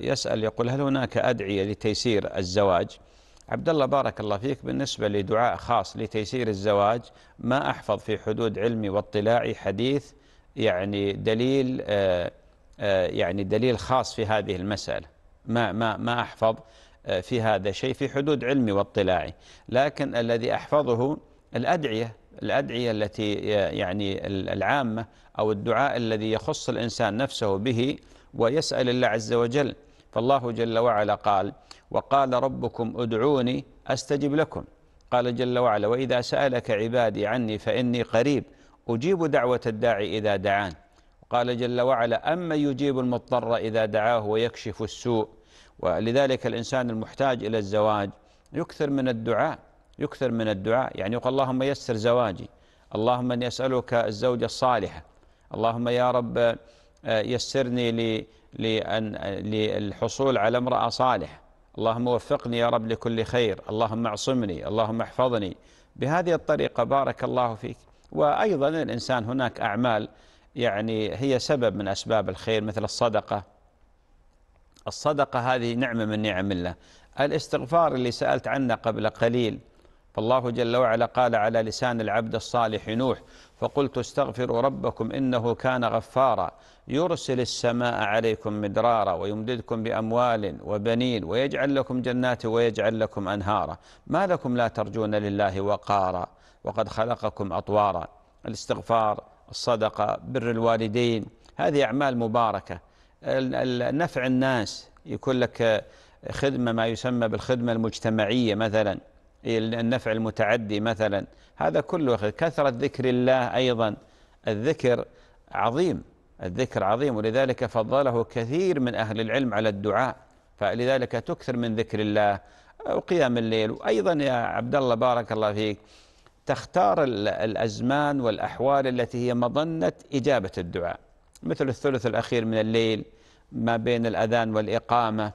يسأل يقول هل هناك أدعية لتيسير الزواج عبد الله بارك الله فيك بالنسبة لدعاء خاص لتيسير الزواج ما أحفظ في حدود علمي واطلاعي حديث يعني دليل آه، آه، يعني دليل خاص في هذه المسألة ما ما ما أحفظ آه، في هذا شيء في حدود علمي واطلاعي لكن الذي أحفظه الأدعية الأدعية التي يعني العامة أو الدعاء الذي يخص الإنسان نفسه به ويسأل الله عز وجل فالله جل وعلا قال وقال ربكم ادعوني أستجب لكم قال جل وعلا وإذا سألك عبادي عني فإني قريب أجيب دعوة الداعي إذا دعان قال جل وعلا أما يجيب المضطر إذا دعاه ويكشف السوء ولذلك الإنسان المحتاج إلى الزواج يكثر من الدعاء يكثر من الدعاء يعني يقول اللهم يسر زواجي اللهم أني أسألك الزوجة الصالحة اللهم يا رب آه، يسرني لأن للحصول على امرأة صالحة اللهم وفقني يا رب لكل خير اللهم اعصمني اللهم احفظني بهذه الطريقة بارك الله فيك وأيضا الإنسان هناك أعمال يعني هي سبب من أسباب الخير مثل الصدقة الصدقة هذه نعمة من نعم الله الاستغفار اللي سألت عنه قبل قليل فالله جل وعلا قال على لسان العبد الصالح نوح فقلت استغفروا ربكم إنه كان غفارا يرسل السماء عليكم مدرارا ويمددكم بأموال وبنين ويجعل لكم جنات ويجعل لكم أنهارا ما لكم لا ترجون لله وقارا وقد خلقكم أطوارا الاستغفار الصدقة بر الوالدين هذه أعمال مباركة نفع الناس يكون لك خدمة ما يسمى بالخدمة المجتمعية مثلاً إيه، النفع المتعدي مثلا هذا كله كثرة ذكر الله أيضا الذكر عظيم الذكر عظيم ولذلك فضله كثير من أهل العلم على الدعاء فلذلك تكثر من ذكر الله وقيام الليل وأيضا يا عبد الله بارك الله فيك تختار الأزمان والأحوال التي هي مظنة إجابة الدعاء مثل الثلث الأخير من الليل ما بين الأذان والإقامة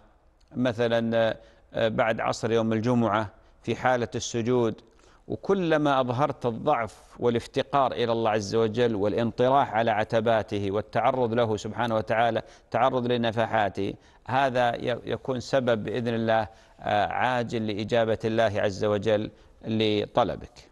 مثلا آه، بعد عصر يوم الجمعة في حالة السجود وكلما أظهرت الضعف والافتقار إلى الله عز وجل والانطراح على عتباته والتعرض له سبحانه وتعالى تعرض لنفحاته هذا يكون سبب بإذن الله آه، عاجل لإجابة الله عز وجل لطلبك